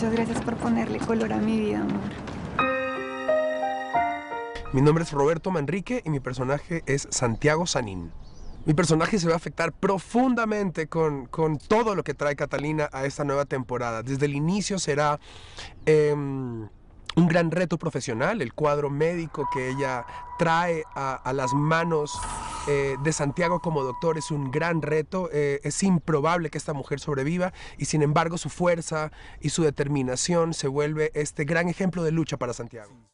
Muchas gracias por ponerle color a mi vida, amor. Mi nombre es Roberto Manrique y mi personaje es Santiago Sanín. Mi personaje se va a afectar profundamente con, todo lo que trae Catalina a esta nueva temporada. Desde el inicio será... Em, un gran reto profesional, el cuadro médico que ella trae a las manos eh, de Santiago como doctor es un gran reto. Eh, es improbable que esta mujer sobreviva y sin embargo su fuerza y su determinación se vuelve este gran ejemplo de lucha para Santiago.